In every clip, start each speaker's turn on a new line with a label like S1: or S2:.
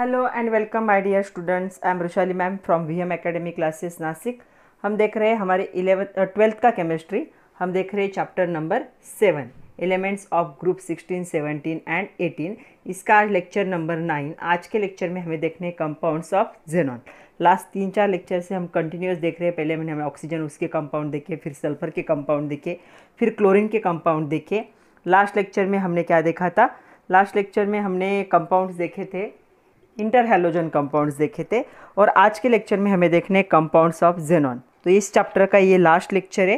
S1: hello and welcome my dear students I am Rushali ma'am from V M academy classes Nashik हम देख रहे हैं हमारे इलेवंथ ट्वेल्थ का केमिस्ट्री हम देख रहे हैं chapter number seven elements of group sixteen seventeen and eighteen इसका आज लेक्चर नंबर नाइन आज के लेक्चर में हमें देखने हैं कंपाउंड्स ऑफ जेनॉन लास्ट तीन चार लेक्चर से हम कंटिन्यूस देख रहे हैं पहले मैंने हमें ऑक्सीजन उसके कंपाउंड देखे फिर सल्फर के कंपाउंड देखे फिर क्लोरिन के कंपाउंड देखे लास्ट लेक्चर में हमने क्या देखा था लास्ट लेक्चर में हमने कंपाउंड्स देखे थे इंटर हेलोजन कंपाउंड्स देखे थे और आज के लेक्चर में हमें देखने कंपाउंड्स ऑफ जेनॉन तो इस चैप्टर का ये लास्ट लेक्चर है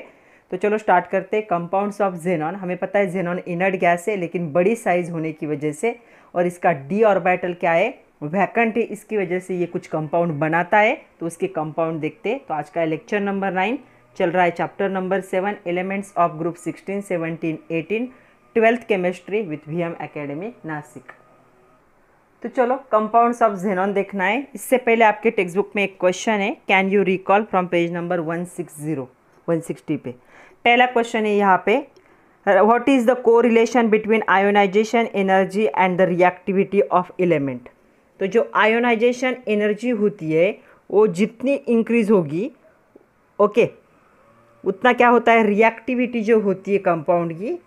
S1: तो चलो स्टार्ट करते हैं कंपाउंड्स ऑफ जेनॉन हमें पता है जेनॉन इनर्ट गैस है लेकिन बड़ी साइज होने की वजह से और इसका डी ऑर्बिटल क्या है वैकेंट है इसकी वजह से ये कुछ कंपाउंड बनाता है तो उसके कंपाउंड देखते तो आज का लेक्चर नंबर नाइन चल रहा है chapter number seven elements of group sixteen seventeen eighteen twelfth chemistry with V M academy Nashik तो चलो कंपाउंड्स ऑफ जेनॉन देखना है इससे पहले आपके टेक्स्ट बुक में एक क्वेश्चन है can you recall from page number one six zero one sixty पे पहला क्वेश्चन है यहाँ पे what is the correlation between ionisation energy and the reactivity of element तो जो आयोनाइजेशन एनर्जी होती है वो जितनी इंक्रीज होगी ओके उतना क्या होता है रिएक्टिविटी जो होती है कंपाउंड की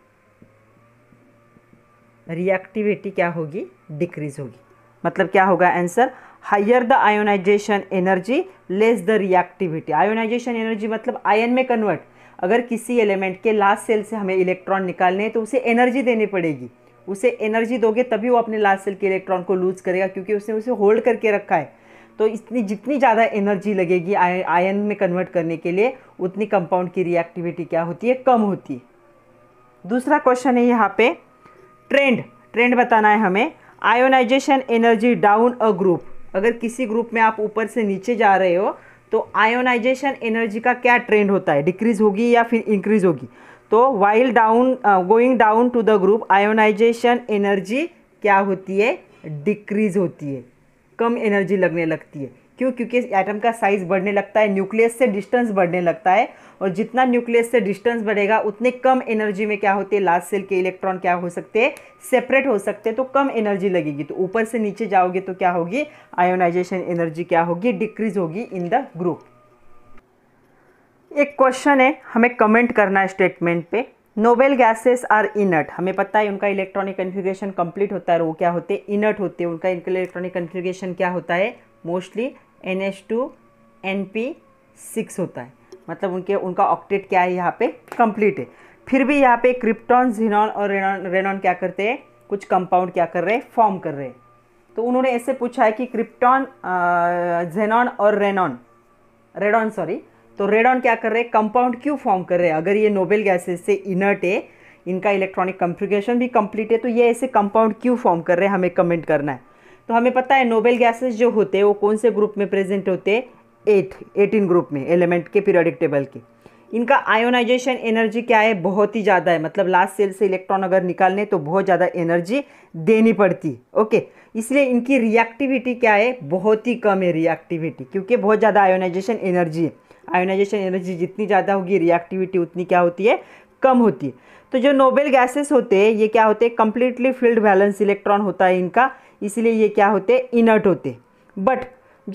S1: रिएक्टिविटी क्या होगी डिक्रीज होगी मतलब क्या होगा answer higher the ionisation energy less the reactivity ionisation energy मतलब आयन में कन्वर्ट अगर किसी एलिमेंट के लास्ट सेल से हमें इलेक्ट्रॉन निकालने हैं तो उसे एनर्जी देनी पड़ेगी उसे एनर्जी दोगे तभी वो अपने लास्ट सेल के इलेक्ट्रॉन को लूज करेगा क्योंकि उसने उसे होल्ड करके रखा है तो इतनी जितनी ज़्यादा एनर्जी लगेगी आयन में कन्वर्ट करने के लिए उतनी कंपाउंड की रिएक्टिविटी क्या होती है कम होती है दूसरा क्वेश्चन है यहाँ पे ट्रेंड ट्रेंड बताना है हमें ionization energy down a group अगर किसी ग्रुप में आप ऊपर से नीचे जा रहे हो तो आयोनाइजेशन एनर्जी का क्या ट्रेंड होता है डिक्रीज होगी या फिर इंक्रीज होगी तो while down going down to the group ionisation energy क्या होती है डिक्रीज होती है कम एनर्जी लगने लगती है क्यों क्योंकि एटम का साइज़ बढ़ने लगता है न्यूक्लियस से डिस्टेंस बढ़ने लगता है और जितना न्यूक्लियस से डिस्टेंस बढ़ेगा उतने कम एनर्जी में क्या होते हैं लास्ट सेल के इलेक्ट्रॉन क्या हो सकते हैं सेपरेट हो सकते हैं तो कम एनर्जी लगेगी तो ऊपर से नीचे जाओगे तो क्या होगी आयोनाइजेशन एनर्जी क्या होगी डिक्रीज होगी इन द ग्रुप एक क्वेश्चन है हमें कमेंट करना है स्टेटमेंट पे नोबेल गैसेस आर इनर्ट हमें पता है उनका इलेक्ट्रॉनिक कन्फिग्रेशन कंप्लीट होता है वो क्या होते हैं इनर्ट होते हैं उनका इनका इलेक्ट्रॉनिक कन्फिग्रेशन क्या होता है mostly N H two N P six होता है मतलब उनके उनका ऑक्टेट क्या है यहाँ पे कंप्लीट है फिर भी यहाँ पे क्रिप्टॉन जीनॉन और रेनॉन रेनॉन क्या करते हैं कुछ कंपाउंड क्या कर रहे हैं फॉर्म कर रहे हैं तो उन्होंने ऐसे पूछा है कि क्रिप्टॉन जेनॉन और रेनॉन रेडॉन सॉरी तो रेडॉन क्या कर रहे हैं कंपाउंड क्यों फॉर्म कर रहे हैं अगर ये नोबेल गैसेज से इनर्ट है इनका इलेक्ट्रॉनिक कंफ्यूगेशन भी कंप्लीट है तो ये ऐसे कंपाउंड क्यों फॉर्म कर रहे हैं हमें कमेंट करना है तो हमें पता है नोबेल गैसेस जो होते हैं वो कौन से ग्रुप में प्रेजेंट होते हैं एट एटीन ग्रुप में एलिमेंट के पीरियडिक टेबल के इनका आयोनाइजेशन एनर्जी क्या है बहुत ही ज़्यादा है मतलब लास्ट सेल से इलेक्ट्रॉन अगर निकालने तो बहुत ज़्यादा एनर्जी देनी पड़ती ओके इसलिए इनकी रिएक्टिविटी क्या है बहुत ही कम है रिएक्टिविटी क्योंकि बहुत ज़्यादा आयोनाइजेशन एनर्जी है आयोनाइजेशन एनर्जी जितनी ज़्यादा होगी रिएक्टिविटी उतनी क्या होती है कम होती है तो जो नोबेल गैसेस होते हैं ये क्या होते हैं कम्प्लीटली फील्ड बैलेंस इलेक्ट्रॉन होता है इनका इसलिए ये क्या होते इनर्ट होते बट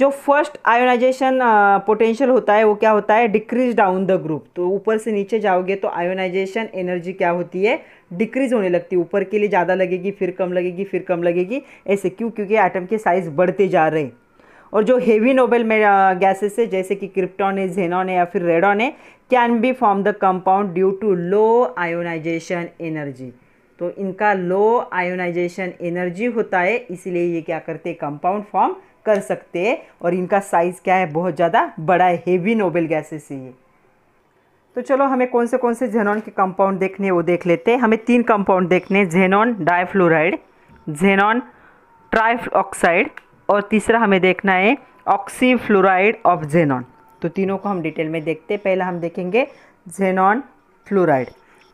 S1: जो फर्स्ट आयोनाइजेशन पोटेंशियल होता है वो क्या होता है डिक्रीज डाउन द ग्रुप तो ऊपर से नीचे जाओगे तो आयोनाइजेशन एनर्जी क्या होती है डिक्रीज होने लगती है ऊपर के लिए ज़्यादा लगेगी फिर कम लगेगी फिर कम लगेगी ऐसे क्यों क्योंकि आइटम के साइज़ बढ़ते जा रहे हैं और जो हेवी नोबेल गैसेस है जैसे कि क्रिप्टॉन है जेनॉन है या फिर रेडॉन है can be form the compound due to low ionization energy तो इनका लो आयोनाइजेशन एनर्जी होता है इसीलिए ये क्या करते कंपाउंड फॉर्म कर सकते हैं और इनका साइज़ क्या है बहुत ज़्यादा बड़ा है हेवी नोबेल गैसेस है ये तो चलो हमें कौन से कौन से जेनॉन के कंपाउंड देखने हैं वो देख लेते हैं हमें तीन कंपाउंड देखने हैं जेनॉन डाइफ्लोराइड जेनॉन ट्राइऑक्साइड और तीसरा हमें देखना है ऑक्सीफ्लोराइड ऑफ जेनॉन तो तीनों को हम डिटेल में देखते हैं पहला हम देखेंगे जेनॉन फ्लोराइड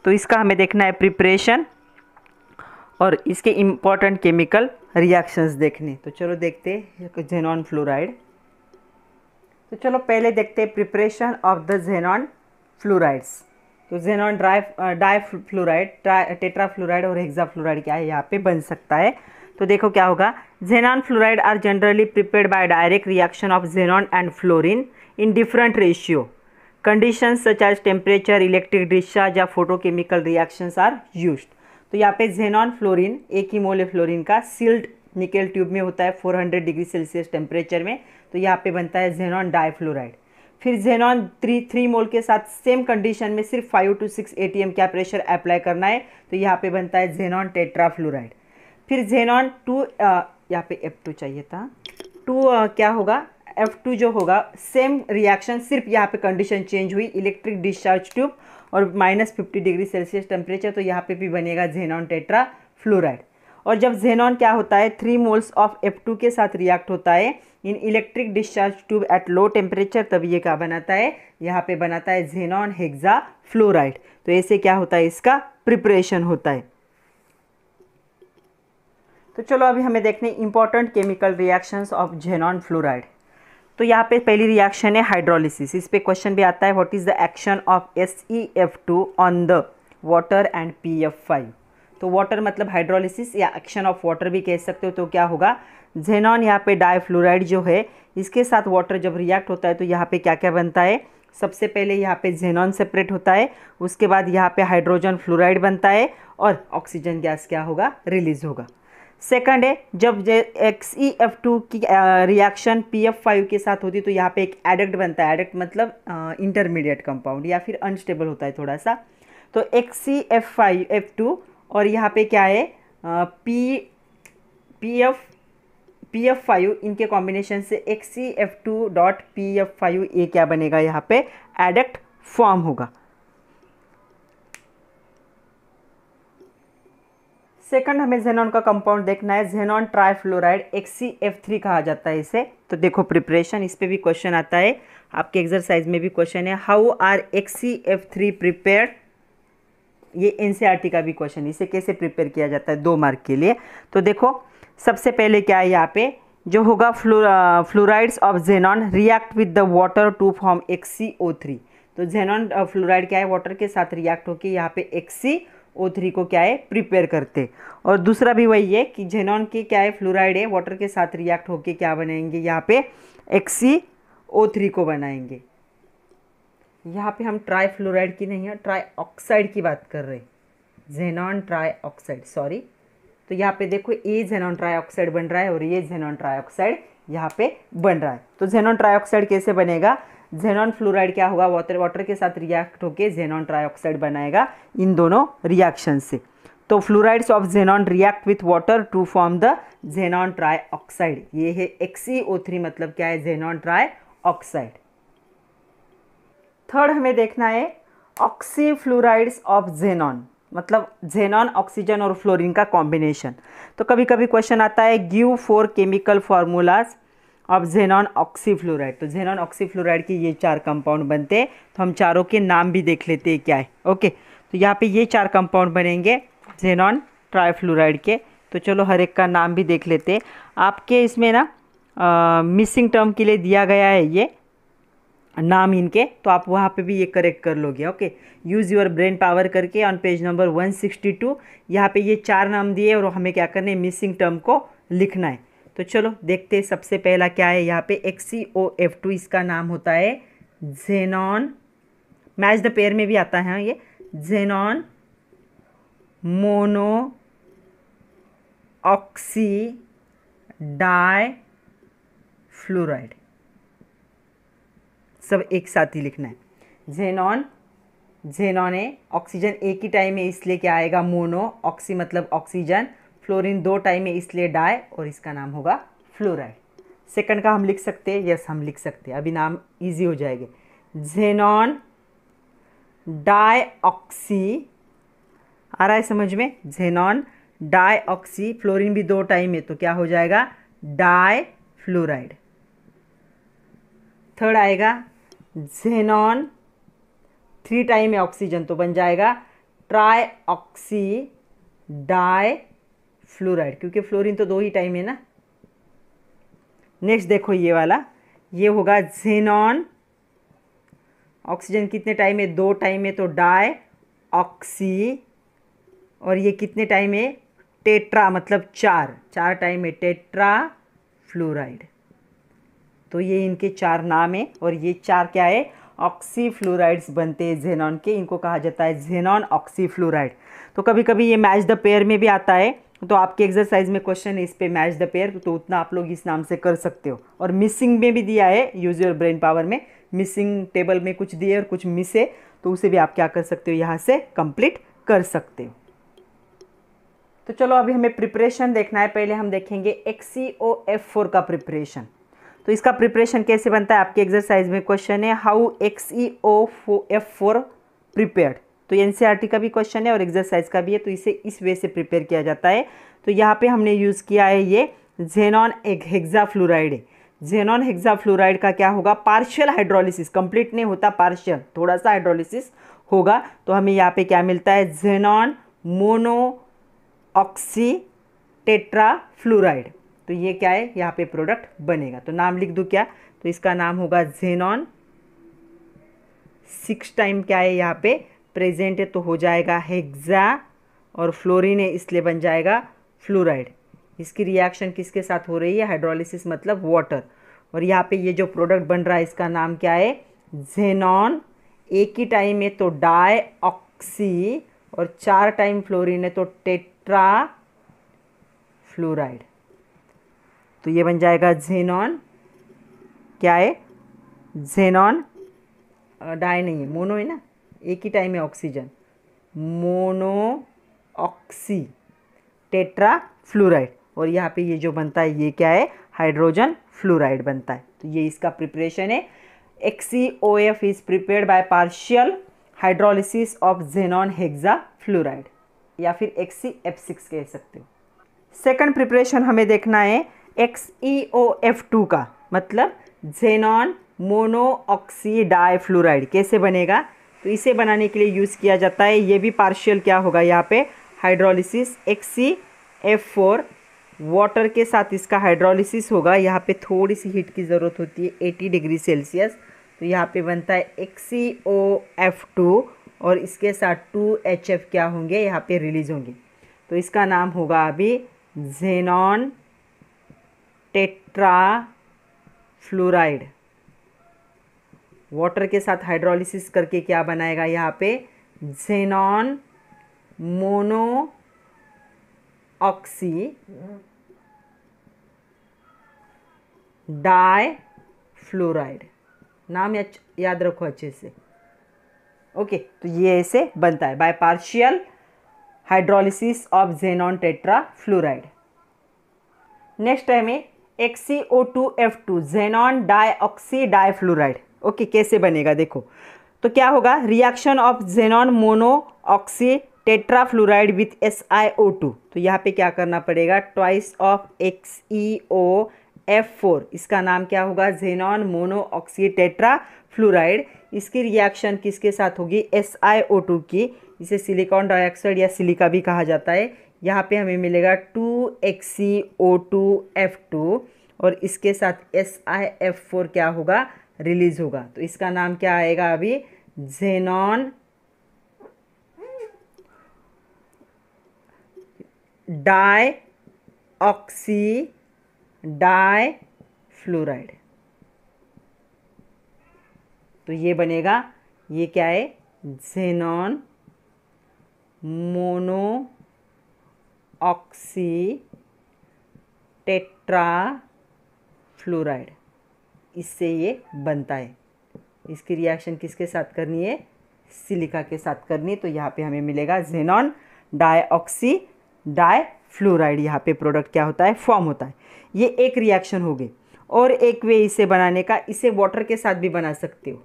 S1: तो इसका हमें देखना है प्रिपरेशन और इसके इम्पॉर्टेंट केमिकल रिएक्शंस देखने तो चलो देखते हैं जेनॉन फ्लोराइड तो चलो पहले देखते हैं preparation of the xenon fluorides तो xenon dry di fluoride tetra fluoride और हेक्सा फ्लोराइड क्या है यहाँ पे बन सकता है तो देखो क्या होगा xenon fluoride are generally prepared by direct reaction of xenon and fluorine in different ratio condition such as temperature electric discharge या फोटोकेमिकल रिएक्शंस आर यूज्ड तो यहाँ पे जेनॉन फ्लोरिन एक ही मोल फ्लोरिन का सील्ड निकेल ट्यूब में होता है 400 डिग्री सेल्सियस टेम्परेचर में तो यहाँ पे बनता है जेनॉन डाइफ्लोराइड फिर जेनॉन थ्री थ्री मोल के साथ सेम कंडीशन में सिर्फ five two six A T M का प्रेशर अप्लाई करना है तो यहाँ पे बनता है जेनॉन टेट्राफ्लोराइड फिर जेनॉन टू यहाँ पे एफ टू चाहिए था टू क्या होगा एफ टू जो होगा सेम रिएक्शन सिर्फ यहाँ पे कंडीशन चेंज हुई इलेक्ट्रिक डिस्चार्ज ट्यूब और minus fifty degree Celsius temperature तो यहाँ पे भी बनेगा जेनॉन टेट्रा फ्लोराइड और जब जेनॉन क्या होता है three moles of F two के साथ रिएक्ट होता है in electric discharge tube at low temperature तब ये क्या बनाता है यहाँ पे बनाता है जेनॉन हेक्सा फ्लोराइड तो ऐसे क्या होता है इसका प्रिपरेशन होता है तो चलो अभी हमें देखने important chemical reactions of xenon fluoride तो यहाँ पे पहली रिएक्शन है हाइड्रोलिसिस इस पे क्वेश्चन भी आता है what is the action of S E F two on the water and P F five तो वाटर मतलब हाइड्रोलिसिस या एक्शन ऑफ वाटर भी कह सकते हो तो क्या होगा जेनॉन यहाँ पे डाईफ्लोराइड जो है इसके साथ वाटर जब रिएक्ट होता है तो यहाँ पे क्या क्या बनता है सबसे पहले यहाँ पे जेनॉन सेपरेट होता है उसके बाद यहाँ पे हाइड्रोजन फ्लोराइड बनता है और ऑक्सीजन गैस क्या होगा रिलीज होगा सेकंड है जब एक्स ई एफ टू की रिएक्शन पी एफ फाइव के साथ होती है तो यहाँ पे एक एडक्ट बनता है एडक्ट मतलब इंटरमीडिएट कंपाउंड या फिर अनस्टेबल होता है थोड़ा सा तो X E F five F two और यहाँ पे क्या है P P F P F five इनके कॉम्बिनेशन से X C F two dot P F five A क्या बनेगा यहाँ पे एडक्ट फॉर्म होगा सेकंड हमें जेनॉन का कंपाउंड देखना है जेनॉन ट्राइफ्लोराइड एक्सी कहा जाता है इसे तो देखो प्रिपरेशन इस पर भी क्वेश्चन आता है आपके एक्सरसाइज में भी क्वेश्चन है how are X E F three prepare ये एन e का भी क्वेश्चन है इसे कैसे प्रिपेयर किया जाता है दो मार्क के लिए तो देखो सबसे पहले क्या है यहाँ पे जो होगा fluorides of xenon react with the water to form X E O three तो जेनॉन फ्लोराइड क्या है वाटर के साथ रिएक्ट होकर यहाँ पे एक्सी ओ थ्री को क्या है प्रिपेयर करते और दूसरा भी वही है कि जेनॉन के क्या है फ्लोराइड है वाटर के साथ रिएक्ट होके क्या बनाएंगे यहाँ पे एक्सी ओ थ्री को बनाएंगे यहाँ पे हम ट्राई फ्लोराइड की नहीं है ट्राई ऑक्साइड की बात कर रहे हैं जेनॉन ट्राई ऑक्साइड सॉरी तो यहाँ पे देखो ये जेनॉन ट्राई ऑक्साइड बन रहा है और ये जेनॉन ट्राई ऑक्साइड यहाँ पे बन रहा है तो जेनॉन ट्राई ऑक्साइड कैसे बनेगा जेनॉन फ्लोराइड क्या होगा वाटर वाटर के साथ रिएक्ट होकर जेनॉन ट्राइऑक्साइड बनाएगा इन दोनों रिएक्शन से तो fluorides of xenon react with water to form the xenon trioxide ये है एक्सी मतलब क्या है जेनॉन ट्राइऑक्साइड थर्ड हमें देखना है ऑक्सी फ्लोराइड्स ऑफ जेनॉन मतलब जेनॉन ऑक्सीजन और फ्लोरीन का कॉम्बिनेशन तो कभी कभी क्वेश्चन आता है गिव फोर केमिकल फॉर्मूलाज अब जेनॉन ऑक्सीफ्लोराइड तो जेनॉन ऑक्सीफ्लोराइड के ये चार कंपाउंड बनते हैं तो हम चारों के नाम भी देख लेते हैं क्या है ओके तो यहाँ पे ये चार कंपाउंड बनेंगे जेनॉन ट्राईफ्लोराइड के तो चलो हर एक का नाम भी देख लेते हैं आपके इसमें ना आ, मिसिंग टर्म के लिए दिया गया है ये नाम इनके तो आप वहाँ पे भी ये करेक्ट कर लोगे okay use your brain power करके ऑन पेज नंबर 162 यहाँ पर ये चार नाम दिए और हमें क्या करना है मिसिंग टर्म को लिखना है तो चलो देखते हैं सबसे पहला क्या है यहाँ पे X C O F two इसका नाम होता है जेनॉन मैच द पेयर में भी आता है हाँ, ये xenon mono oxy di fluoride सब एक साथ ही लिखना है जेनॉन जेनॉन है ऑक्सीजन एक ही टाइम है इसलिए क्या आएगा मोनो ऑक्सी मतलब ऑक्सीजन फ्लोरीन दो टाइम है इसलिए डाई और इसका नाम होगा फ्लोराइड सेकंड का हम लिख सकते हैं यस हम लिख सकते हैं अभी नाम इजी हो जाएंगे जेनॉन डाईऑक्सी आ रहा है समझ में जेनॉन ऑक्सी फ्लोरीन भी दो टाइम है तो क्या हो जाएगा डाई फ्लोराइड थर्ड आएगा जेनॉन थ्री टाइम है ऑक्सीजन तो बन जाएगा ट्राई ऑक्सी डाई फ्लोराइड क्योंकि फ्लोरीन तो दो ही टाइम है ना नेक्स्ट देखो ये वाला ये होगा जेनॉन ऑक्सीजन कितने टाइम है दो टाइम है तो डाई ऑक्सी और ये कितने टाइम है टेट्रा मतलब चार चार टाइम है टेट्रा फ्लोराइड तो ये इनके चार नाम है और ये चार क्या है ऑक्सी फ्लोराइड्स बनते हैं जेनॉन के इनको कहा जाता है जेनॉन ऑक्सी फ्लोराइड तो कभी कभी ये मैच द पेयर में भी आता है तो आपके एक्सरसाइज में क्वेश्चन है इस पे मैच द पेयर तो उतना आप लोग इस नाम से कर सकते हो और मिसिंग में भी दिया है यूज योर ब्रेन पावर में मिसिंग टेबल में कुछ दिए और कुछ मिस है तो उसे भी आप क्या कर सकते हो यहाँ से कंप्लीट कर सकते हो तो चलो अभी हमें प्रिपरेशन देखना है पहले हम देखेंगे एक्स ओ एफ फोर का प्रिपरेशन तो इसका प्रिपरेशन कैसे बनता है आपके एक्सरसाइज में क्वेश्चन है how X F four prepared तो ये एन e का भी क्वेश्चन है और एक्सरसाइज का भी है तो इसे इस वे से प्रिपेयर किया जाता है तो यहाँ पे हमने यूज़ किया है ये xenon hexa fluoride xenon hexa fluoride का क्या होगा पार्शियल हाइड्रोलिसिस कंप्लीट नहीं होता पार्शियल थोड़ा सा हाइड्रोलिसिस होगा तो हमें यहाँ पे क्या मिलता है xenon mono oxy tetra fluoride तो ये क्या है यहाँ पे प्रोडक्ट बनेगा तो नाम लिख दूँ क्या तो इसका नाम होगा जेनॉन सिक्स टाइम क्या है यहाँ पे प्रेजेंट है तो हो जाएगा हेक्सा और फ्लोरीन है इसलिए बन जाएगा फ्लोराइड इसकी रिएक्शन किसके साथ हो रही है हाइड्रोलिसिस मतलब वाटर और यहाँ पे ये जो प्रोडक्ट बन रहा है इसका नाम क्या है जेनॉन एक ही टाइम है तो डाई ऑक्सी और चार टाइम फ्लोरीन है तो टेट्रा फ्लोराइड तो ये बन जाएगा जेनॉन क्या है जेनॉन डाई नहीं है मोनो है ना एक ही टाइम है oxygen mono oxy tetra fluoride और यहाँ पे ये जो बनता है ये क्या है हाइड्रोजन फ्लोराइड बनता है तो ये इसका प्रिपरेशन है X E O F is prepare by partial hydrolysis of xenon hexa fluoride या फिर एक्सी एफ सिक्स कह सकते हो सेकंड प्रिपरेशन हमें देखना है X E O F two का मतलब जेनॉन मोनोऑक्सी डाई फ्लोराइड कैसे बनेगा तो इसे बनाने के लिए यूज़ किया जाता है ये भी पार्शियल क्या होगा यहाँ पे hydrolysis X E F four water के साथ इसका हाइड्रोलिसिस होगा यहाँ पे थोड़ी सी हीट की ज़रूरत होती है एटी डिग्री सेल्सियस तो यहाँ पे बनता है एक्सी ओ एफ टू और इसके साथ टू एच एफ क्या होंगे यहाँ पे रिलीज होंगे तो इसका नाम होगा अभी जेनॉन टेट्रा फ्लोराइड वाटर के साथ हाइड्रोलिसिस करके क्या बनाएगा यहाँ पे xenon mono oxy di fluoride नाम याद रखो अच्छे से ओके तो ये ऐसे बनता है by partial hydrolysis of xenon tetra fluoride next है X E O two F two xenon di oxy di fluoride okay कैसे बनेगा देखो तो क्या होगा reaction of xenon mono oxy tetrafluoride with S I O two तो यहाँ पे क्या करना पड़ेगा twice of X E O F four इसका नाम क्या होगा xenon mono oxy tetra fluoride इसकी रिएक्शन किसके साथ होगी एस आई ओ टू की इसे सिलिकॉन डाइऑक्साइड या सिलिका भी कहा जाता है यहाँ पे हमें मिलेगा two X C O two F two और इसके साथ एस आई एफ फोर क्या होगा रिलीज़ होगा तो इसका नाम क्या आएगा अभी xenon di oxy di fluoride तो ये बनेगा ये क्या है xenon mono oxy tetra fluoride इससे ये बनता है इसकी रिएक्शन किसके साथ करनी है सिलिका के साथ करनी है तो यहाँ पे हमें मिलेगा जेनॉन डाईऑक्सी डाई फ्लोराइड यहाँ पे प्रोडक्ट क्या होता है फॉर्म होता है ये एक रिएक्शन हो गई और एक वे इसे बनाने का इसे वाटर के साथ भी बना सकते हो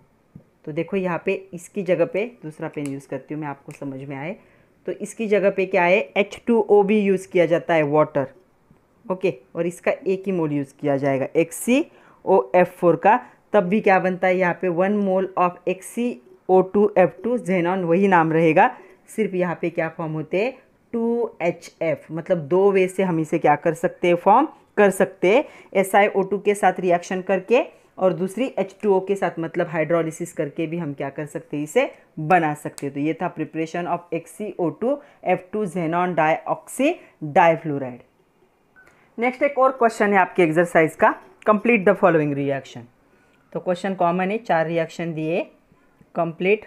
S1: तो देखो यहाँ पे इसकी जगह पे दूसरा पेन यूज़ करती हूँ मैं आपको समझ में आए तो इसकी जगह पे क्या है एच टू ओ भी यूज़ किया जाता है वाटर ओके और इसका एक ही मोल यूज़ किया जाएगा एक सी ओ एफ फोर का तब भी क्या बनता है यहाँ पे वन मोल ऑफ एक C O two F two xenon वही नाम रहेगा सिर्फ यहाँ पे क्या फॉर्म होते हैं टू एच एफ मतलब दो वे से हम इसे क्या कर सकते हैं फॉर्म कर सकते हैं एस आई ओ टू के साथ रिएक्शन करके और दूसरी एच टू ओ के साथ मतलब हाइड्रोलिसिस करके भी हम क्या कर सकते हैं इसे बना सकते हैं तो ये था preparation of C O two F two xenon di oxy difluoride next एक और क्वेश्चन है आपके एक्सरसाइज का कंप्लीट द फॉलोइंग रिएक्शन तो क्वेश्चन कॉमन है चार रिएक्शन दिए कंप्लीट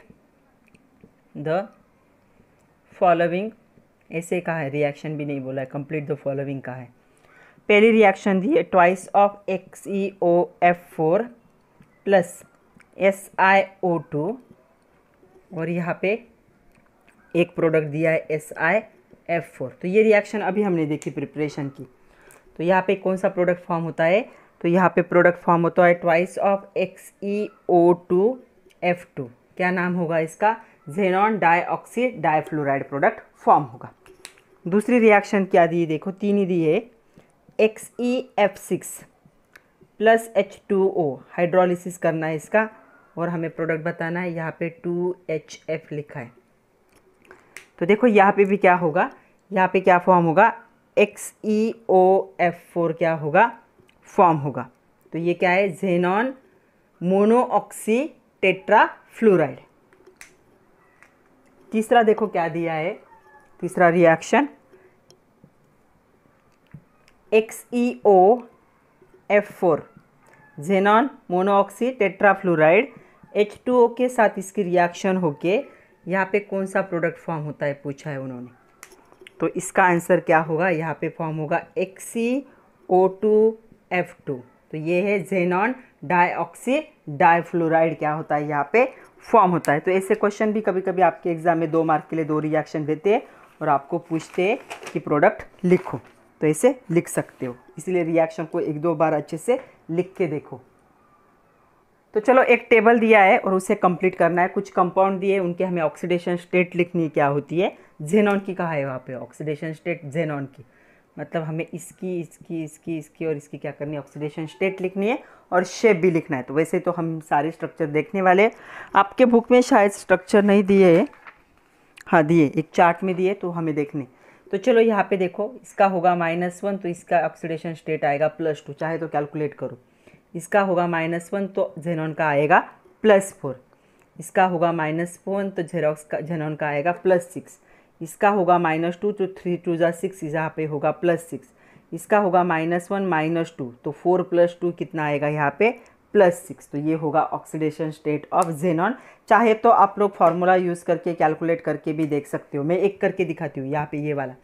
S1: द फॉलोइंग ऐसे का है रिएक्शन भी नहीं बोला है कंप्लीट द फॉलोइंग का है पहली रिएक्शन दी है twice of X E O F four plus S I O two और यहाँ पे एक प्रोडक्ट दिया है एस आई एफ फोर तो ये रिएक्शन अभी हमने देखी प्रिपरेशन की तो यहाँ पे कौन सा प्रोडक्ट फॉर्म होता है तो यहाँ पे प्रोडक्ट फॉर्म होता है twice of X E O two F two क्या नाम होगा इसका xenon dioxy difluoride product form होगा दूसरी रिएक्शन क्या दी देखो तीन ही दी है X E F six plus H two O hydrolysis करना है इसका और हमें प्रोडक्ट बताना है यहाँ पे टू एच एफ लिखा है तो देखो यहाँ पे भी क्या होगा यहाँ पे क्या फॉर्म होगा X E O F four क्या होगा फॉर्म होगा तो ये क्या है जेनॉन मोनोऑक्सी टेट्रा फ्लोराइड तीसरा देखो क्या दिया है तीसरा reaction X E O F four xenon monooxy tetrafluoride H two O के साथ इसकी रिएक्शन होके यहाँ पे कौन सा प्रोडक्ट फॉर्म होता है पूछा है उन्होंने तो इसका आंसर क्या होगा यहाँ पे फॉर्म होगा X E O two F two तो ये है जेनॉन डाईऑक्सी डाईफ्लोराइड क्या होता है यहाँ पे फॉर्म होता है तो ऐसे क्वेश्चन भी कभी कभी आपके एग्जाम में दो मार्क के लिए दो रिएक्शन देते हैं और आपको पूछते हैं कि प्रोडक्ट लिखो तो ऐसे लिख सकते हो इसलिए रिएक्शन को एक दो बार अच्छे से लिख के देखो तो चलो एक टेबल दिया है और उसे कंप्लीट करना है कुछ कंपाउंड दिए उनके हमें ऑक्सीडेशन स्टेट लिखनी क्या होती है जेनॉन की कहा है वहाँ पे ऑक्सीडेशन स्टेट जेनॉन की मतलब हमें इसकी इसकी इसकी इसकी और इसकी क्या करनी है ऑक्सीडेशन स्टेट लिखनी है और शेप भी लिखना है तो वैसे तो हम सारे स्ट्रक्चर देखने वाले आपके बुक में शायद स्ट्रक्चर नहीं दिए हाँ दिए एक चार्ट में दिए तो हमें देखने तो चलो यहाँ पे देखो इसका होगा माइनस वन तो इसका ऑक्सीडेशन स्टेट आएगा प्लस टू चाहे तो कैलकुलेट करो इसका होगा माइनस वन तो जेनॉन का आएगा प्लस फोर इसका होगा माइनस वन तो जेरोक्स का जेनॉन का आएगा प्लस सिक्स इसका होगा माइनस टू तो थ्री टू ज़ा सिक्स यहाँ पे होगा प्लस सिक्स इसका होगा माइनस वन माइनस टू तो फोर प्लस टू कितना आएगा यहाँ पे प्लस सिक्स तो ये होगा ऑक्सीडेशन स्टेट ऑफ जेनॉन चाहे तो आप लोग फार्मूला यूज़ करके कैलकुलेट करके भी देख सकते हो मैं एक करके दिखाती हूँ यहाँ पे ये वाला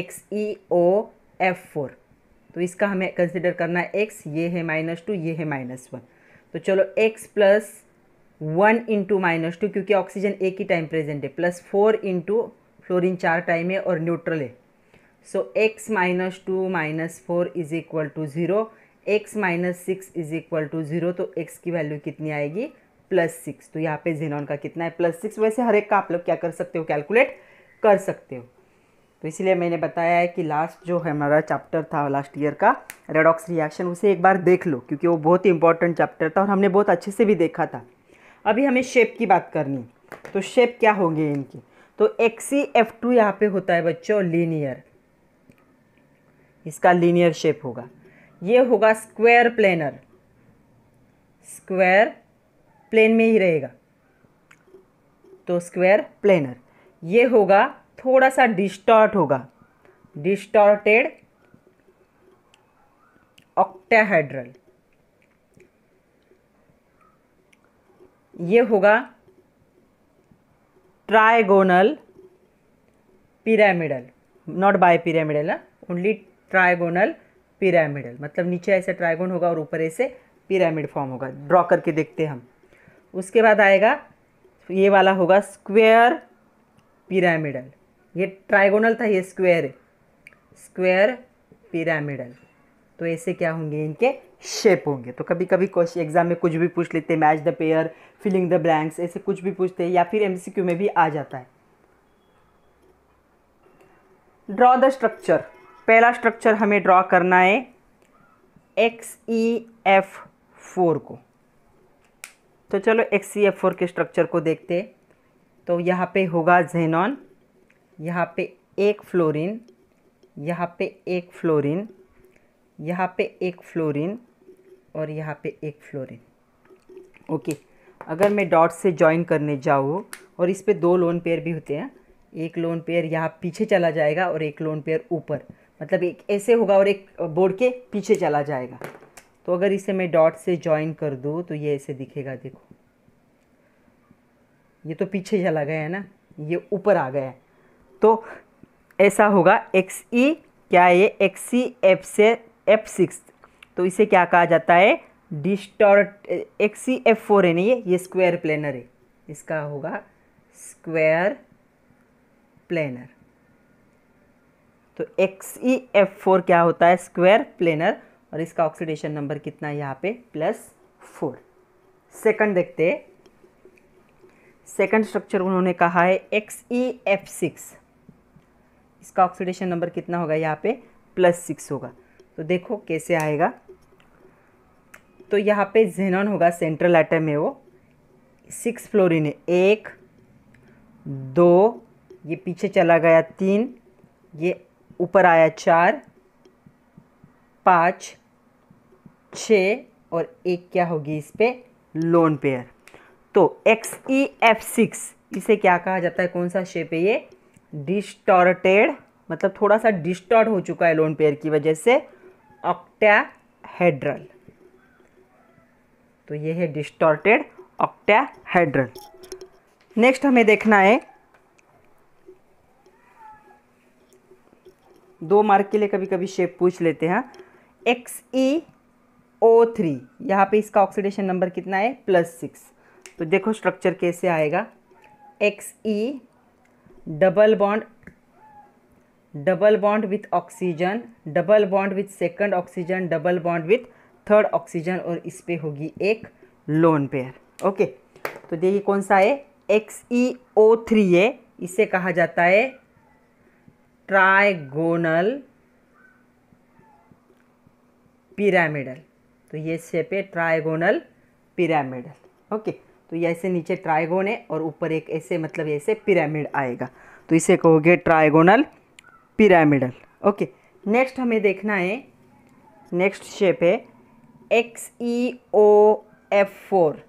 S1: X E O F four तो इसका हमें कंसिडर करना है एक्स ये है माइनस टू ये है माइनस वन तो चलो X plus one into minus two क्योंकि ऑक्सीजन एक ही टाइम प्रेजेंट है प्लस फोर इंटू फ्लोरीन चार टाइम है और न्यूट्रल है so X minus two minus four is equal to zero X minus six is equal to zero तो X की वैल्यू कितनी आएगी प्लस सिक्स तो यहाँ पे जेनॉन का कितना है प्लस सिक्स वैसे हर एक का आप लोग क्या कर सकते हो कैलकुलेट कर सकते हो तो इसलिए मैंने बताया है कि लास्ट जो हमारा चैप्टर था लास्ट ईयर का रेडॉक्स रिएक्शन उसे एक बार देख लो क्योंकि वो बहुत ही इंपॉर्टेंट चैप्टर था और हमने बहुत अच्छे से भी देखा था अभी हमें शेप की बात करनी है तो शेप क्या होंगे इनकी तो एक्स सी एफ टू यहाँ पर होता है बच्चों लीनियर इसका लीनियर शेप होगा ये होगा स्क्वायर प्लेनर स्क्वायर प्लेन में ही रहेगा तो स्क्वायर प्लेनर ये होगा थोड़ा सा डिस्टॉर्ट होगा डिस्टॉर्टेड ऑक्टाहाइड्रल ये होगा trigonal not bi pyramidal bipyramidal only trigonal pyramidal मतलब नीचे ऐसे ट्राइगोन होगा और ऊपर ऐसे पिरामिड फॉर्म होगा ड्रॉ करके देखते हैं हम उसके बाद आएगा ये वाला होगा स्क्वेयर पिरामिडल ये ट्राइगोनल था ये स्क्वेयर स्क्वेयर पिरामिडल तो ऐसे क्या होंगे इनके शेप होंगे तो कभी कभी क्वेश्चन एग्जाम में कुछ भी पूछ लेते हैं match the pair filling the blanks ऐसे कुछ भी पूछते हैं या फिर एमसीक्यू में भी आ जाता है ड्रॉ द स्ट्रक्चर पहला स्ट्रक्चर हमें ड्रॉ करना है एक्स ई एफ फोर को तो चलो एक्स सी एफ फोर के स्ट्रक्चर को देखते तो यहाँ पे होगा जेनॉन यहाँ पे एक फ्लोरिन यहाँ पे एक फ्लोरिन यहाँ पे एक फ्लोरीन और यहाँ पे एक फ्लोरीन ओके अगर मैं डॉट से ज्वाइन करने जाऊँ और इस पर दो लोन पेयर भी होते हैं एक लोन पेयर यहाँ पीछे चला जाएगा और एक लोन पेयर ऊपर मतलब एक ऐसे होगा और एक बोर्ड के पीछे चला जाएगा तो अगर इसे मैं डॉट से ज्वाइन कर दूँ तो ये ऐसे दिखेगा देखो ये तो पीछे चला गया है ना ये ऊपर आ गया है तो ऐसा होगा एक्स ई e, क्या ये एक्स सी एफ से एफ सिक्स तो इसे क्या कहा जाता है डिस्टॉर्ट एक सी एफ फोर है नहीं ये ये स्क्वायर प्लेनर है इसका होगा स्क्वायर प्लेनर तो एक्स ई एफ फोर क्या होता है स्क्वायर प्लेनर और इसका ऑक्सीडेशन नंबर कितना है यहाँ पे प्लस फोर सेकंड देखते सेकंड स्ट्रक्चर उन्होंने कहा है एक्स ई एफ सिक्स इसका ऑक्सीडेशन नंबर कितना होगा यहाँ पे प्लस सिक्स होगा तो देखो कैसे आएगा तो यहाँ पे जेनॉन होगा सेंट्रल आइटम है वो सिक्स फ्लोरिन है एक दो ये पीछे चला गया तीन ये ऊपर आया चार पाँच छ और एक क्या होगी इस पर लोन पेयर तो एक्स ई एफ सिक्स इसे क्या कहा जाता है कौन सा शेप है ये डिस्टॉर्टेड मतलब थोड़ा सा डिस्टॉर्ट हो चुका है लोन पेयर की वजह से ऑक्टाहेड्रल तो ये है डिस्टॉर्टेड ऑक्टाहेड्रल नेक्स्ट हमें देखना है दो मार्क के लिए कभी कभी शेप पूछ लेते हैं एक्स ई ओ थ्री यहाँ पर इसका ऑक्सीडेशन नंबर कितना है प्लस सिक्स तो देखो स्ट्रक्चर कैसे आएगा X E double bond double bond with oxygen double bond with second oxygen double bond with third oxygen और इस पर होगी एक लोन पेयर ओके तो देखिए कौन सा है एक्स ई ओ थ्री ए इसे कहा जाता है ट्राइगोनल पिरामिडल तो ये शेप है ट्राइगोनल पिरामिडल ओके तो ये ऐसे नीचे ट्राइगोन है और ऊपर एक ऐसे मतलब ऐसे पिरामिड आएगा तो इसे कहोगे ट्राइगोनल पिरामिडल ओके नेक्स्ट हमें देखना है नेक्स्ट शेप है X E O F four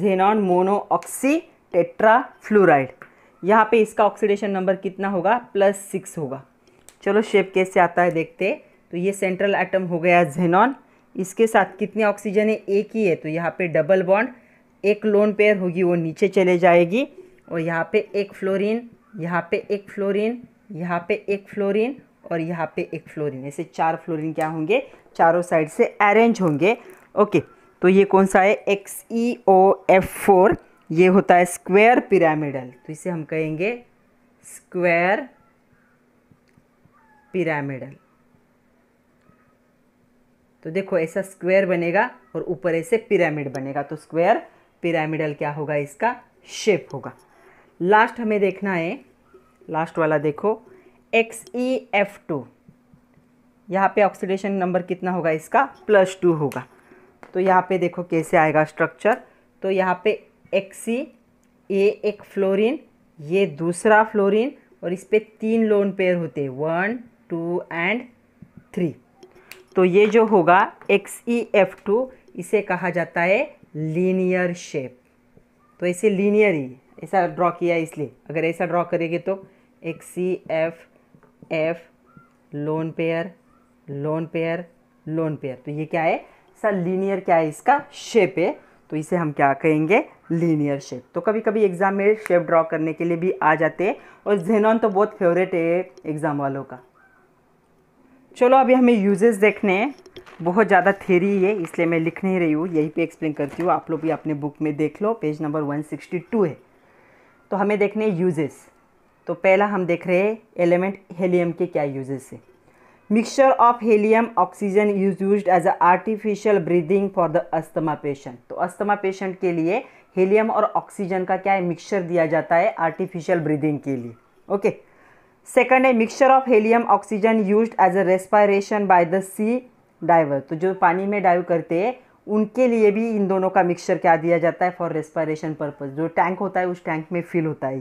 S1: xenon oxy tetra fluoride यहाँ पे इसका ऑक्सीडेशन नंबर कितना होगा प्लस सिक्स होगा चलो शेप कैसे आता है देखते तो ये सेंट्रल एटम हो गया जेनॉन इसके साथ कितने ऑक्सीजन है एक ही है तो यहाँ पे डबल बॉन्ड एक लोन पेयर होगी वो नीचे चले जाएगी और यहाँ पे एक फ्लोरीन यहाँ पे एक फ्लोरीन यहाँ पे एक फ्लोरीन और यहाँ पे एक फ्लोरीन ऐसे चार फ्लोरीन क्या होंगे चारों साइड से अरेंज होंगे ओके तो ये कौन सा है X E O F four ये होता है स्क्वायर पिरामिडल तो इसे हम कहेंगे स्क्वायर पिरामिडल तो देखो ऐसा स्क्वायर बनेगा और ऊपर ऐसे पिरामिड बनेगा तो स्क्वायर पिरामिडल क्या होगा इसका शेप होगा लास्ट हमें देखना है लास्ट वाला देखो एक्स ई एफ टू यहाँ पे ऑक्सीडेशन नंबर कितना होगा इसका प्लस टू होगा तो यहाँ पे देखो कैसे आएगा स्ट्रक्चर तो यहाँ पे एक्सी ए e एक फ्लोरीन ये दूसरा फ्लोरीन और इस पर तीन लोन पेयर होते हैं वन टू एंड थ्री तो ये जो होगा एक्स ई एफ टू इसे कहा जाता है लीनियर शेप तो ऐसे लीनियर ही ऐसा ड्रॉ किया इसलिए अगर ऐसा ड्रॉ करेंगे तो एक C F F lone pair lone pair lone pair तो ये क्या है सर लीनियर क्या है इसका शेप है तो इसे हम क्या कहेंगे लीनियर शेप तो कभी कभी एग्जाम में शेप ड्रॉ करने के लिए भी आ जाते हैं और जेनॉन तो बहुत फेवरेट है एग्ज़ाम वालों का चलो अभी हमें यूजेस देखने हैं बहुत ज़्यादा थेरी है इसलिए मैं लिख नहीं रही हूँ यही पे एक्सप्लेन करती हूँ आप लोग भी अपने बुक में देख लो पेज नंबर 162 है तो हमें देखने यूजेस तो पहला हम देख रहे हैं एलिमेंट हेलियम के क्या यूजेस है mixture of helium oxygen use use as a artificial breathing for the asthma patient तो अस्थमा पेशेंट के लिए हेलियम और ऑक्सीजन का क्या है मिक्सचर दिया जाता है आर्टिफिशियल ब्रीदिंग के लिए ओके सेकंड है mixture of helium oxygen use as a respiration by the sea diver तो जो पानी में डाइव करते हैं उनके लिए भी इन दोनों का मिक्सचर क्या दिया जाता है फॉर रेस्पायरेशन पर्पज़ जो टैंक होता है उस टैंक में फिल होता है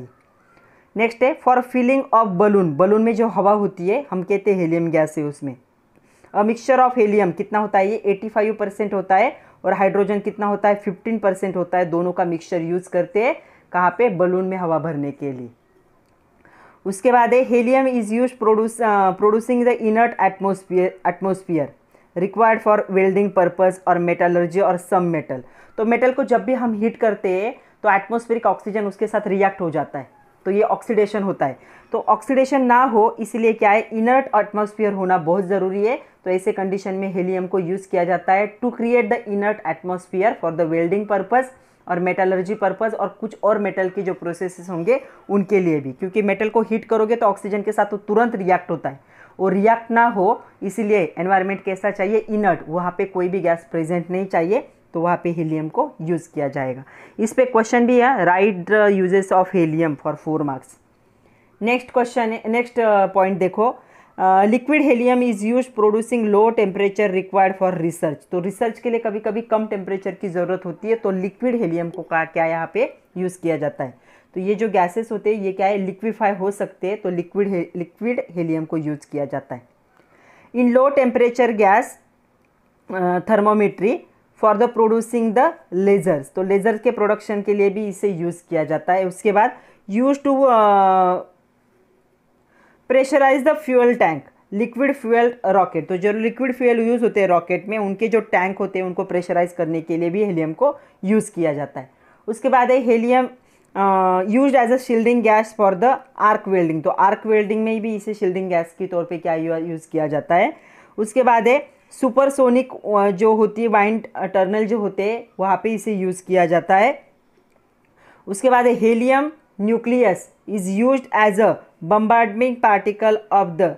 S1: नेक्स्ट है for filling of balloon balloon में जो हवा होती है हम कहते हैं हेलियम गैस है उसमें अ मिक्सचर ऑफ हेलियम कितना होता है ये 85 परसेंट होता है और हाइड्रोजन कितना होता है 15 परसेंट होता है दोनों का मिक्सचर यूज़ करते हैं कहाँ पे बलून में हवा भरने के लिए उसके बाद है helium is use produce producing the inert atmosphere atmosphere required for welding purpose और मेटलर्जी और सम मेटल तो मेटल को जब भी हम हीट करते हैं तो एटमोस्फेरिक ऑक्सीजन उसके साथ रिएक्ट हो जाता है तो ये ऑक्सीडेशन होता है तो ऑक्सीडेशन ना हो इसलिए क्या है इनर्ट एटमोसफियर होना बहुत ज़रूरी है तो ऐसे कंडीशन में हेलियम को यूज़ किया जाता है to create the inert atmosphere for the welding purpose और मेटलर्जी पर्पज़ और कुछ और मेटल के जो प्रोसेसेस होंगे उनके लिए भी क्योंकि मेटल को हीट करोगे तो ऑक्सीजन के साथ तो तुरंत रिएक्ट होता है और रिएक्ट ना हो इसीलिए एनवायरनमेंट कैसा चाहिए इनर्ट वहाँ पे कोई भी गैस प्रेजेंट नहीं चाहिए तो वहाँ पे हीलियम को यूज़ किया जाएगा इस पर क्वेश्चन भी है write the uses of helium for four marks next question next point देखो liquid helium is use producing low temperature required for research तो रिसर्च के लिए कभी कभी कम टेम्परेचर की ज़रूरत होती है तो लिक्विड हेलियम को का क्या यहाँ पे यूज़ किया जाता है तो ये जो गैसेस होते हैं ये क्या है लिक्विफाई हो सकते हैं तो लिक्विड लिक्विड हेलियम को यूज़ किया जाता है in low temperature gas thermometry for the producing the lasers तो लेजर के प्रोडक्शन के लिए भी इसे यूज़ किया जाता है उसके बाद use to pressurise the fuel tank liquid fuel rocket तो जो लिक्विड फ्यूल यूज़ होते हैं रॉकेट में उनके जो टैंक होते हैं उनको प्रेशराइज करने के लिए भी हेलियम को यूज़ किया जाता है उसके बाद है helium use as a shielding gas for the arc welding तो आर्क वेल्डिंग में भी इसे शील्डिंग गैस के तौर पे क्या यूज़ किया जाता है उसके बाद है सुपरसोनिक जो होती है वाइंड टर्नल जो होते हैं वहाँ पे इसे यूज़ किया जाता है उसके बाद helium nucleus is use as a bombarding particle of the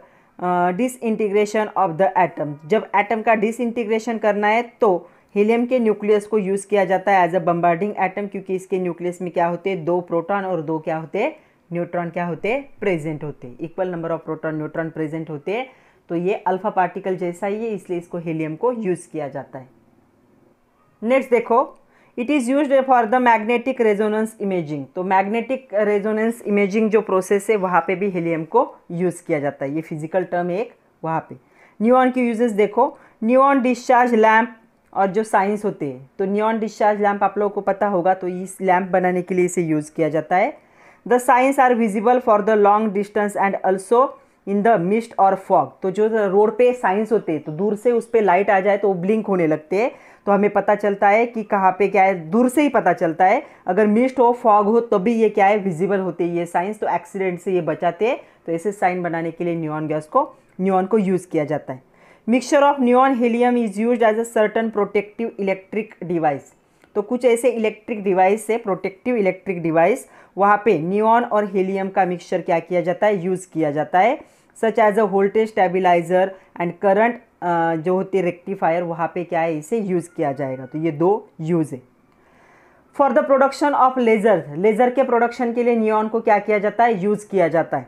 S1: disintegration of the atom जब एटम का डिसइंटीग्रेशन करना है तो हीलियम के न्यूक्लियस को यूज़ किया जाता है एज अ बम्बार्डिंग एटम क्योंकि इसके न्यूक्लियस में क्या होते हैं दो प्रोटॉन और दो क्या होते हैं न्यूट्रॉन क्या होते हैं प्रेजेंट होते हैं equal number of proton neutron present होते हैं तो ये अल्फ़ा पार्टिकल जैसा ही है इसलिए इसको हीलियम को यूज़ किया जाता है नेक्स्ट देखो it is use for the magnetic resonance imaging तो मैग्नेटिक रेजोनेंस इमेजिंग जो प्रोसेस है वहाँ पे भी हीलियम को यूज़ किया जाता है ये फिजिकल टर्म एक वहाँ पे न्यूऑन की यूजेस देखो न्यूऑन डिस्चार्ज लैम्प और जो साइंस होते हैं तो न्यूऑन डिस्चार्ज लैम्प आप लोगों को पता होगा तो इस लैम्प बनाने के लिए इसे यूज़ किया जाता है the science are visible for the long distance and also in the mist और फॉग तो जो रोड पे साइंस होते हैं तो दूर से उस पर लाइट आ जाए तो वो ब्लिंक होने लगते हैं तो हमें पता चलता है कि कहाँ पे क्या है दूर से ही पता चलता है अगर मिस्ट हो फॉग हो तभी भी ये क्या है विजिबल होते हैं ये साइंस तो एक्सीडेंट से ये बचाते हैं तो ऐसे साइन बनाने के लिए न्यून गैस को न्यून को यूज़ किया जाता है mixture of neon helium is use as a certain protective electric device तो कुछ ऐसे इलेक्ट्रिक डिवाइस है प्रोटेक्टिव इलेक्ट्रिक डिवाइस वहाँ पे नियॉन और हीलियम का मिक्सचर क्या किया जाता है यूज़ किया जाता है such as a voltage stabiliser and current जो होती है रेक्टिफायर वहाँ पे क्या है इसे यूज़ किया जाएगा तो ये दो यूज़ है for the production of laser laser के प्रोडक्शन के लिए नियॉन को क्या किया जाता है यूज़ किया जाता है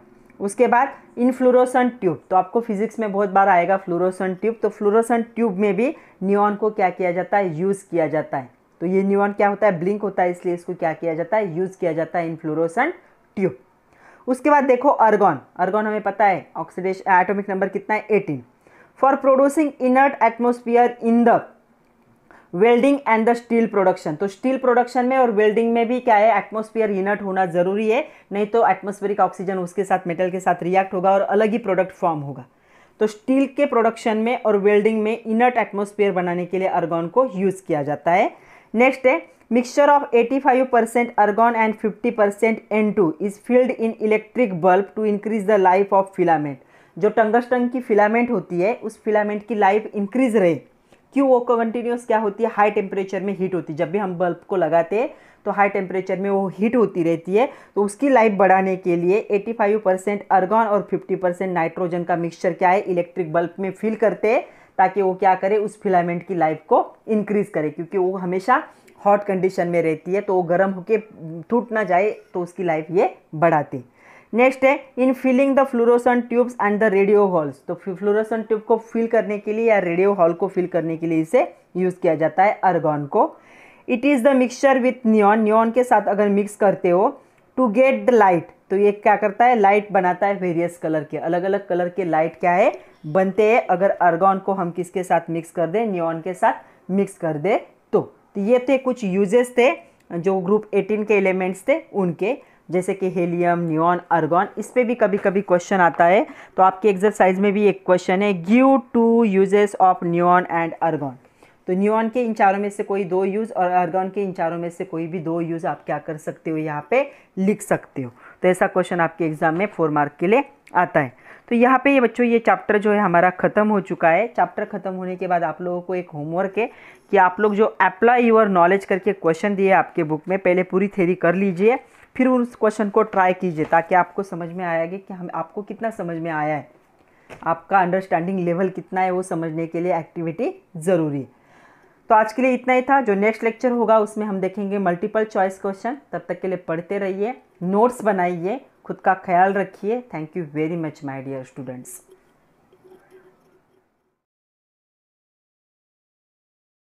S1: उसके बाद इनफ्लोरोसन ट्यूब तो आपको फिजिक्स में बहुत बार आएगा फ्लोरोसन ट्यूब तो फ्लोरोसन ट्यूब में भी नियॉन को क्या किया जाता है यूज़ किया जाता है तो ये न्यूरॉन क्या होता है ब्लिंक होता है इसलिए इसको क्या किया जाता है यूज़ किया जाता है इन्फ्लोरोसेंट ट्यूब उसके बाद देखो अर्गॉन अर्गॉन हमें पता है ऑक्सीडेशन एटॉमिक नंबर कितना है eighteen for producing inert atmosphere in the welding and the steel production तो स्टील प्रोडक्शन में और वेल्डिंग में भी क्या है एटमोस्फियर इनर्ट होना जरूरी है नहीं तो एटमोस्फेरिक ऑक्सीजन उसके साथ मेटल के साथ रिएक्ट होगा और अलग ही प्रोडक्ट फॉर्म होगा तो स्टील के प्रोडक्शन में और वेल्डिंग में इनर्ट एटमोस्फियर बनाने के लिए अर्गॉन को यूज़ किया जाता है नेक्स्ट है mixture of 85 percent argon and 50 percent N two is filled in electric bulb to increase the life of filament जो टंगस्टन की फिलामेंट होती है उस फिलामेंट की लाइफ इंक्रीज रहे क्यों वो कंटिन्यूस क्या होती है हाई टेम्परेचर में हीट होती है जब भी हम बल्ब को लगाते हैं तो हाई टेम्परेचर में वो हीट होती रहती है तो उसकी लाइफ बढ़ाने के लिए 85 परसेंट अर्गॉन और 50 परसेंट नाइट्रोजन का मिक्सचर क्या है इलेक्ट्रिक बल्ब में फिल करते हैं ताकि वो क्या करे उस फिलामेंट की लाइफ को इंक्रीज़ करे क्योंकि वो हमेशा हॉट कंडीशन में रहती है तो वो गर्म होके टूट ना जाए तो उसकी लाइफ ये बढ़ाती नेक्स्ट है in filling the fluorescent tubes and the radio halls तो फ्लोरोसन ट्यूब को फिल करने के लिए या रेडियो हॉल को फिल करने के लिए इसे यूज़ किया जाता है अर्गॉन को it is the mixture with neon neon के साथ अगर मिक्स करते हो टू गेट द लाइट तो ये क्या करता है लाइट बनाता है वेरियस कलर के अलग अलग कलर के लाइट क्या है बनते हैं अगर अर्गॉन को हम किसके साथ मिक्स कर दें नियॉन के साथ मिक्स कर दे तो, तो ये थे कुछ यूजेस थे जो ग्रुप 18 के एलिमेंट्स थे उनके जैसे कि हेलियम न्यून अर्गॉन इस पर भी कभी कभी क्वेश्चन आता है तो आपके एक्सरसाइज में भी एक क्वेश्चन है give two uses of neon and argon तो न्यून के इन चारों में से कोई दो यूज़ और अर्गॉन के इन चारों में से कोई भी दो यूज़ आप क्या कर सकते हो यहाँ पे लिख सकते हो तो ऐसा क्वेश्चन आपके एग्ज़ाम में फोर मार्क के लिए आता है तो यहाँ पे ये बच्चों ये चैप्टर जो है हमारा ख़त्म हो चुका है चैप्टर ख़त्म होने के बाद आप लोगों को एक होमवर्क है कि आप लोग जो अप्लाई यूर नॉलेज करके क्वेश्चन दिए आपके बुक में पहले पूरी थेरी कर लीजिए फिर उस क्वेश्चन को ट्राई कीजिए ताकि आपको समझ में आया कि हम आपको कितना समझ में आया है आपका अंडरस्टैंडिंग लेवल कितना है वो समझने के लिए एक्टिविटी ज़रूरी है तो आज के लिए इतना ही था जो नेक्स्ट लेक्चर होगा उसमें हम देखेंगे मल्टीपल चॉइस क्वेश्चन तब तक के लिए पढ़ते रहिए नोट्स बनाइए खुद का ख्याल रखिए thank you very much my dear students